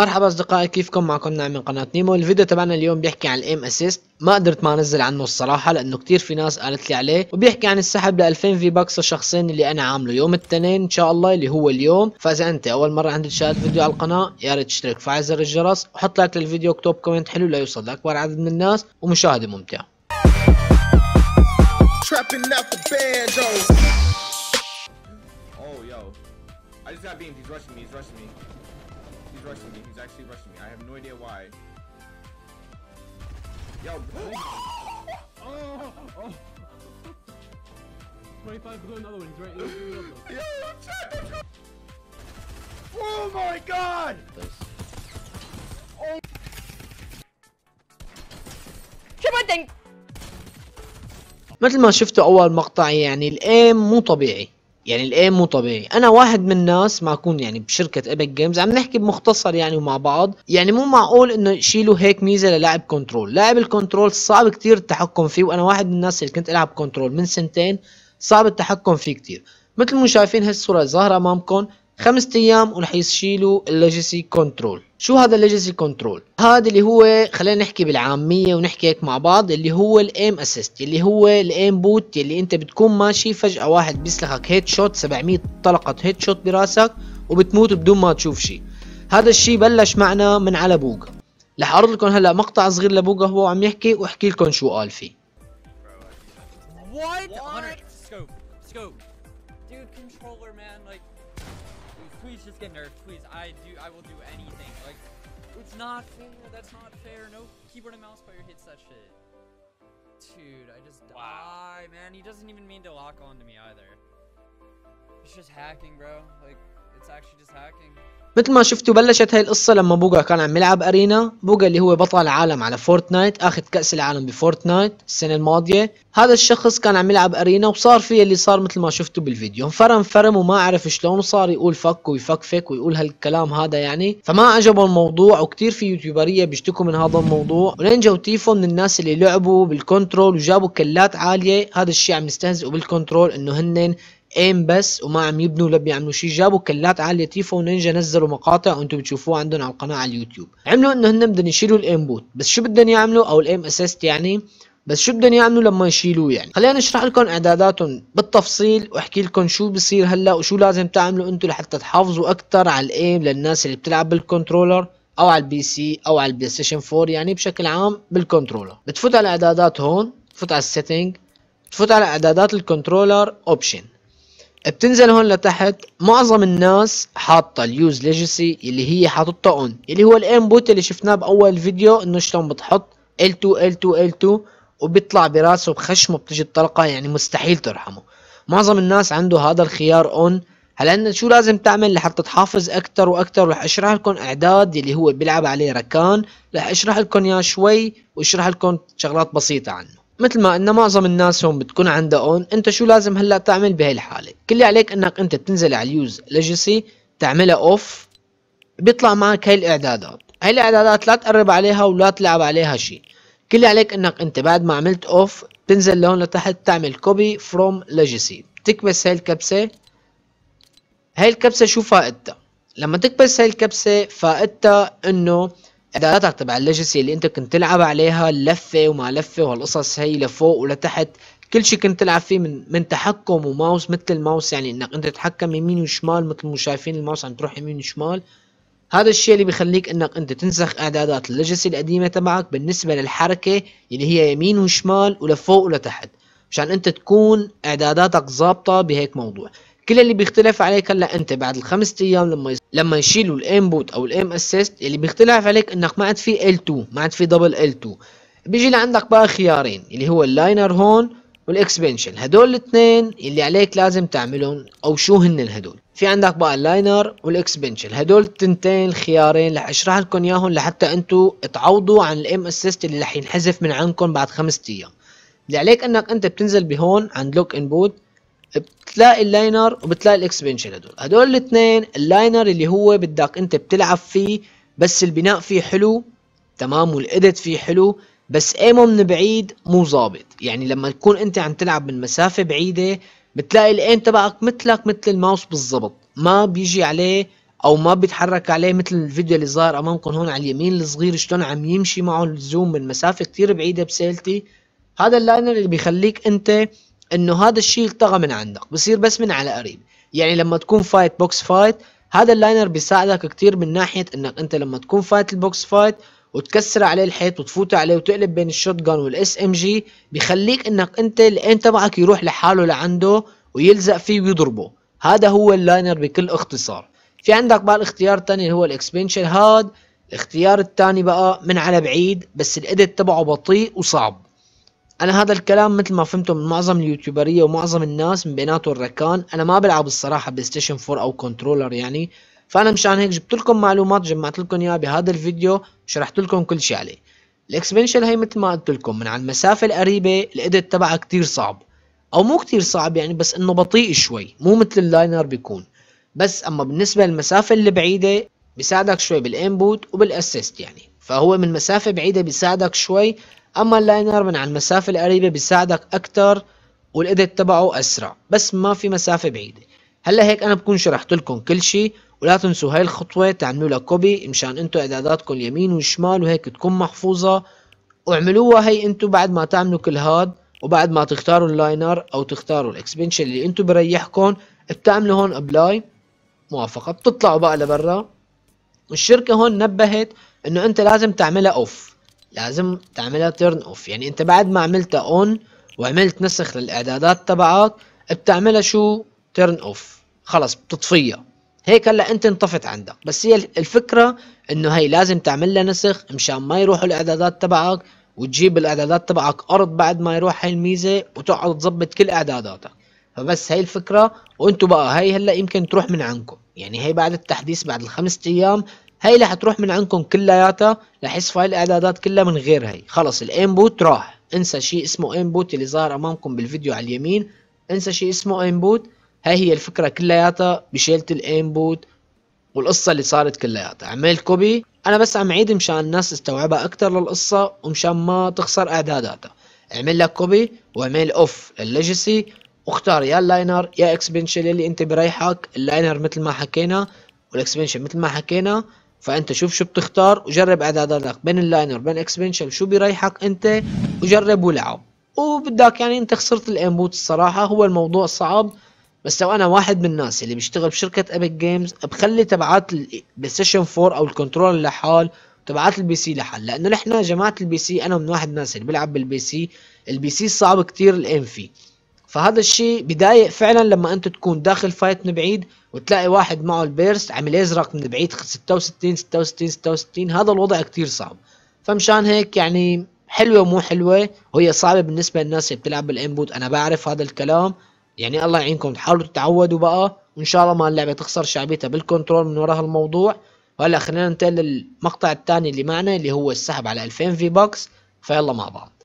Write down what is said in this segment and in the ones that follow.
مرحبا اصدقائي كيفكم معكم نعم من قناه نيمو الفيديو تبعنا اليوم بيحكي عن الايم اسيست ما قدرت ما انزل عنه الصراحه لانه كتير في ناس قالت لي عليه وبيحكي عن السحب ل 2000 في باكس الشخصين اللي انا عامله يوم الاثنين ان شاء الله اللي هو اليوم فاذا انت اول مره عندك شاهد فيديو على القناه يا ريت تشترك فعل زر الجرس وحط لايك للفيديو واكتب كومنت حلو ليوصل لاكبر عدد من الناس ومشاهده ممتعه Oh yo, I just got beamed. He's rushing me. He's rushing me. He's rushing me. He's actually rushing me. I have no idea why. Yo, oh, oh. 25 blue, another one. He's right. He's Yo, I'm trapped. I'm trapped. Oh my god! مثل ما شفتوا اول مقطع يعني الايم مو طبيعي يعني الايه مو طبيعي انا واحد من الناس اكون يعني بشركه ايبك جيمز عم نحكي بمختصر يعني ومع بعض يعني مو معقول انه يشيلوا هيك ميزه للاعب كنترول لاعب الكنترول صعب كتير التحكم فيه وانا واحد من الناس اللي كنت العب كنترول من سنتين صعب التحكم فيه كتير مثل ما شايفين هالصوره ظاهره امامكم خمسة ايام ورح يشيلوا الليجسي كنترول شو هذا الليجسي كنترول هذا اللي هو خلينا نحكي بالعاميه ونحكي هيك مع بعض اللي هو الايم اسيست اللي هو الايم بوت اللي انت بتكون ماشي فجاه واحد بيسلخك هيد شوت 700 طلقه هيد شوت براسك وبتموت بدون ما تشوف شيء هذا الشيء بلش معنا من على بوق رح اعرض لكم هلا مقطع صغير لبوق هو عم يحكي واحكي لكم شو قال فيه What? What? Scope. Scope. please just get nerfed. Please, I do. I will do anything. Like, it's not fair. That's not fair. No keyboard and mouse player hits that shit. Dude, I just wow. die, man. He doesn't even mean to lock onto me either. It's just hacking, bro. Like, it's actually just hacking. مثل ما شفتوا بلشت هاي القصة لما بوجا كان عم يلعب ارينا بوجا اللي هو بطل العالم على فورتنايت اخذ كأس العالم بفورتنايت السنة الماضية هذا الشخص كان عم يلعب ارينا وصار فيه اللي صار مثل ما شفتوا بالفيديو انفرم فرم وما عرف شلون وصار يقول فك ويفكفك ويقول هالكلام هذا يعني فما عجبه الموضوع وكثير في يوتيوبرية بيشتكوا من هذا الموضوع ولين وتيفو من الناس اللي لعبوا بالكنترول وجابوا كلات عالية هذا الشيء عم يستهزئوا بالكنترول انه هن ايم بس وما عم يبنوا ولا بيعملوا شيء جابوا كلات عالية تيفو ونينجا نزلوا ينشروا مقاطع وانتم بتشوفوها عندهم على القناه على اليوتيوب عملوا انه هن بدهم يشيلوا بوت بس شو بدهم يعملوا او الايم اسيست يعني بس شو بدهم يعملوا لما يشيلوه يعني خلينا نشرح لكم اعداداتهم بالتفصيل واحكي لكم شو بصير هلا وشو لازم تعملوا انتم لحتى تحافظوا اكثر على الايم للناس اللي بتلعب بالكنترولر او على البي سي او على البلاي ستيشن 4 يعني بشكل عام بالكنترولر بتفوت على الاعدادات هون بتفوت على السيتنج بتفوت على اعدادات الكنترولر اوبشن بتنزل هون لتحت معظم الناس حاطه اليوز ليجسي اللي هي حاططها اون اللي هو الانبوت اللي شفناه باول فيديو انه شلون بتحط ال 2 ال 2 ال 2 وبيطلع براسه بخشمه بتجي الطلقه يعني مستحيل ترحمه معظم الناس عنده هذا الخيار اون هلا شو لازم تعمل لحتى تحافظ اكثر واكثر رح اشرح لكم اعداد اللي هو بيلعب عليه ركان رح اشرح لكم اياه شوي واشرح لكم شغلات بسيطه عنه مثل ما ان معظم الناس هون بتكون عندها اون انت شو لازم هلا تعمل بهي الحاله كل عليك انك انت بتنزل على اليوز ليجسي تعملها اوف بيطلع معك هاي الاعدادات هاي الاعدادات لا تقرب عليها ولا تلعب عليها شيء كل عليك انك انت بعد ما عملت اوف تنزل لهون لتحت تعمل كوبي فروم ليجسي تكبس هاي الكبسه هاي الكبسه شو فائدتها لما تكبس هاي الكبسه فائدتها انه اعداداتك تبع الليجسي اللي انت كنت تلعب عليها اللفه وما لفه والقصص هي لفوق ولتحت كل شيء كنت تلعب فيه من من تحكم وماوس مثل الماوس يعني انك انت تتحكم يمين وشمال مثل ما شايفين الماوس عم تروح يمين وشمال هذا الشيء اللي بيخليك انك انت تنسخ اعدادات الليجسي القديمه تبعك بالنسبه للحركه اللي هي يمين وشمال ولفوق ولتحت مشان انت تكون اعداداتك ظابطه بهيك موضوع كل اللي بيختلف عليك هلا انت بعد الخمس ايام لما لما يشيلوا بوت او الام اسيست اللي بيختلف عليك انك ما عاد في ال 2 ما عاد في دبل ال 2 بيجي لعندك بقى خيارين اللي هو اللاينر هون والاكسبنشن هدول الاثنين اللي عليك لازم تعملهم او شو هن هدول في عندك بقى اللاينر والاكسبنشن هدول التنتين الخيارين رح اشرح لكم اياهم لحتى انتوا تعوضوا عن الام اسيست اللي رح ينحذف من عندكم بعد خمسة ايام اللي عليك انك انت بتنزل بهون عند لوك انبوت بتلاقي اللاينر وبتلاقي الاكسبنشن هدول هدول الاثنين اللاينر اللي هو بدك انت بتلعب فيه بس البناء فيه حلو تمام والاديت فيه حلو بس ايمه من بعيد مو ظابط يعني لما تكون انت عم تلعب من مسافة بعيدة بتلاقي الايم تبعك مثلك مثل الماوس بالضبط ما بيجي عليه او ما بيتحرك عليه مثل الفيديو اللي ظاهر امامكم هون على اليمين الصغير شلون عم يمشي معه الزوم من مسافة كتير بعيدة بسيلتي هذا اللاينر اللي بيخليك انت انه هذا الشيء التغى من عندك بصير بس من على قريب يعني لما تكون فايت بوكس فايت هذا اللاينر بيساعدك كتير من ناحيه انك انت لما تكون فايت البوكس فايت وتكسر عليه الحيط وتفوت عليه وتقلب بين الشوت جان والاس ام جي بخليك انك انت الان تبعك يروح لحاله لعنده ويلزق فيه ويضربه هذا هو اللاينر بكل اختصار في عندك بقى الاختيار الثاني هو الاكسبنشن هاد الاختيار الثاني بقى من على بعيد بس الاديت تبعه بطيء وصعب انا هذا الكلام مثل ما فهمته من معظم اليوتيوبريه ومعظم الناس من بيناتهم الركان انا ما بلعب الصراحه بلاي ستيشن 4 او كنترولر يعني فانا مشان هيك جبت لكم معلومات جمعت لكم اياها بهذا الفيديو شرحت لكم كل شيء عليه الاكسبنشن هي مثل ما قلت لكم من على المسافه القريبه الاديت تبعها كتير صعب او مو كتير صعب يعني بس انه بطيء شوي مو مثل اللاينر بيكون بس اما بالنسبه للمسافه اللي بعيده بيساعدك شوي بالانبوت وبالاسيست يعني فهو من مسافه بعيده بيساعدك شوي اما اللاينر من على المسافه القريبه بيساعدك اكتر والادت تبعه اسرع بس ما في مسافه بعيده هلا هيك انا بكون شرحت لكم كل شيء ولا تنسوا هاي الخطوه تعملوا لها كوبي مشان انتو اعداداتكم اليمين والشمال وهيك تكون محفوظه واعملوها هي انتو بعد ما تعملوا كل هاد وبعد ما تختاروا اللاينر او تختاروا الاكسبنشن اللي انتو بريحكم بتعملوا هون ابلاي موافقه بتطلعوا بقى لبرا والشركه هون نبهت انه انت لازم تعملها اوف لازم تعملها تيرن اوف يعني انت بعد ما عملتها اون وعملت نسخ للاعدادات تبعك بتعملها شو تيرن اوف خلص بتطفيها هيك هلا انت انطفت عندك بس هي الفكره انه هي لازم تعمل لها نسخ مشان ما يروحوا الاعدادات تبعك وتجيب الاعدادات تبعك ارض بعد ما يروح هاي الميزه وتقعد تظبط كل اعداداتك فبس هي الفكره وانتم بقى هي هلا يمكن تروح من عندكم يعني هي بعد التحديث بعد الخمس ايام هاي رح تروح من عندكم كلياتها رح يصفى الاعدادات كلها من غير هاي خلص الانبوت راح انسى شيء اسمه انبوت اللي ظاهر امامكم بالفيديو على اليمين انسى شيء اسمه انبوت هاي هي الفكره كلياتها بشيله الانبوت والقصه اللي صارت كلياتها عملت كوبي انا بس عم عيد مشان الناس تستوعبها اكثر للقصه ومشان ما تخسر اعداداتها اعمل لك كوبي واعمل اوف الليجسي واختار يا اللاينر يا اكسبنشن اللي انت بريحك اللاينر مثل ما حكينا والاكسبنشن مثل ما حكينا فانت شوف شو بتختار وجرب اعداداتك بين اللاينر بين اكسبنشن شو بيريحك انت وجرب ولعب وبدك يعني انت خسرت الانبوت الصراحه هو الموضوع صعب بس لو انا واحد من الناس اللي بيشتغل بشركه ابيك جيمز بخلي تبعات ستيشن 4 او الكنترول لحال تبعات البي سي لحال لانه نحن جماعه البي سي انا من واحد الناس اللي بلعب بالبي سي البي سي صعب كتير الام فيه فهذا الشيء بدايق فعلا لما انت تكون داخل فايت من بعيد وتلاقي واحد معه البيرس عم يزرق من بعيد 66 66 66 هذا الوضع كتير صعب فمشان هيك يعني حلوة ومو حلوة وهي صعبة بالنسبة للناس اللي بتلعب بالانبوت انا بعرف هذا الكلام يعني الله يعينكم تحاولوا تتعودوا بقى وان شاء الله ما اللعبة تخسر شعبيتها بالكنترول من وراء هالموضوع وهلا خلينا ننتقل للمقطع الثاني اللي معنا اللي هو السحب على 2000 في بوكس فيلا مع بعض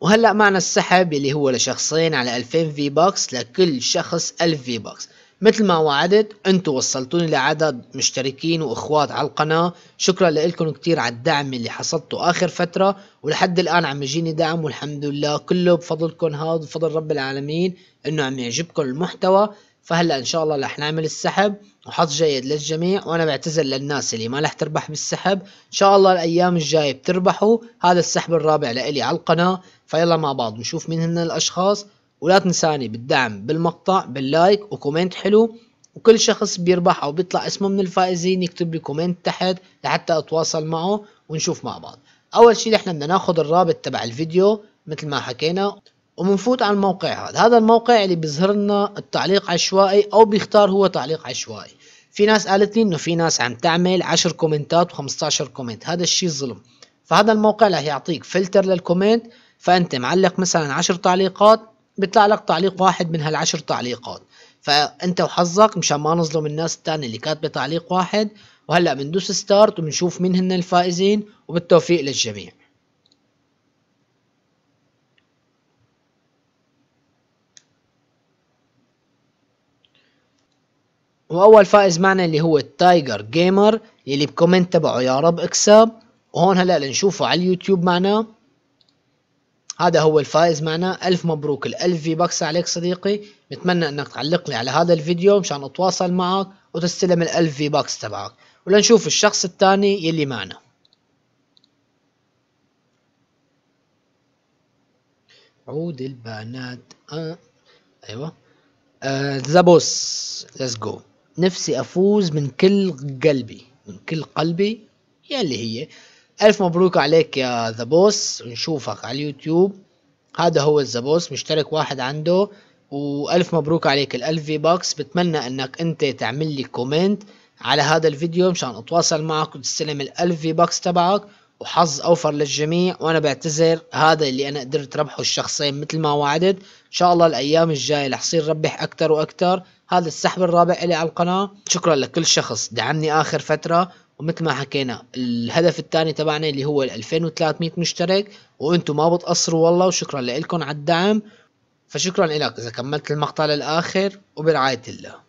وهلا معنا السحب اللي هو لشخصين على 2000 في بوكس لكل شخص 1000 في بوكس مثل ما وعدت انتم وصلتوني لعدد مشتركين واخوات على القناة شكرا لكم كتير على الدعم اللي حصلته اخر فترة ولحد الان عم يجيني دعم والحمد لله كله بفضلكم هذا بفضل رب العالمين انه عم يعجبكم المحتوى فهلا ان شاء الله رح نعمل السحب وحظ جيد للجميع وانا بعتذر للناس اللي ما رح تربح بالسحب ان شاء الله الايام الجايه بتربحوا هذا السحب الرابع لإلي على القناه فيلا مع بعض نشوف مين هن الاشخاص ولا تنساني بالدعم بالمقطع باللايك وكومنت حلو وكل شخص بيربح او بيطلع اسمه من الفائزين يكتب لي كومنت تحت لحتى اتواصل معه ونشوف مع بعض اول شيء نحن بدنا ناخذ الرابط تبع الفيديو مثل ما حكينا وبنفوت على الموقع هذا هذا الموقع اللي بيظهر لنا التعليق عشوائي او بيختار هو تعليق عشوائي في ناس قالت لي انه في ناس عم تعمل 10 كومنتات و15 كومنت هذا الشيء ظلم فهذا الموقع رح يعطيك فلتر للكومنت فانت معلق مثلا 10 تعليقات بيطلع لك تعليق واحد من هالعشر تعليقات فانت وحظك مشان ما نظلم الناس الثانيه اللي كاتبه تعليق واحد وهلا بندوس ستارت وبنشوف مين هن الفائزين وبالتوفيق للجميع واول فائز معنا اللي هو التايجر جيمر اللي بكومنت تبعه يا رب اكسب وهون هلا لنشوفه على اليوتيوب معنا هذا هو الفائز معنا الف مبروك الالف في بكس عليك صديقي بتمنى انك تعلق لي على هذا الفيديو مشان اتواصل معك وتستلم الالف في بكس تبعك ولنشوف الشخص الثاني يلي معنا عود البنات آه. ايوه آه زابوس ليتس جو نفسي أفوز من كل قلبي من كل قلبي يلي هي ألف مبروك عليك يا ذا بوس نشوفك على اليوتيوب هذا هو ذا بوس مشترك واحد عنده وألف مبروك عليك الألف في باكس بتمنى أنك أنت تعمل لي كومنت على هذا الفيديو مشان أتواصل معك وتستلم الألف في باكس تبعك وحظ أوفر للجميع وأنا بعتذر هذا اللي أنا قدرت ربحه الشخصين مثل ما وعدت إن شاء الله الأيام الجاية رح صير ربح اكثر واكثر هذا السحب الرابع إلي على القناة شكرا لكل شخص دعمني آخر فترة ومثل ما حكينا الهدف الثاني تبعنا اللي هو ال 2300 مشترك وانتم ما بتقصروا والله وشكرا لكم على الدعم فشكرا لك اذا كملت المقطع للاخر وبرعايه الله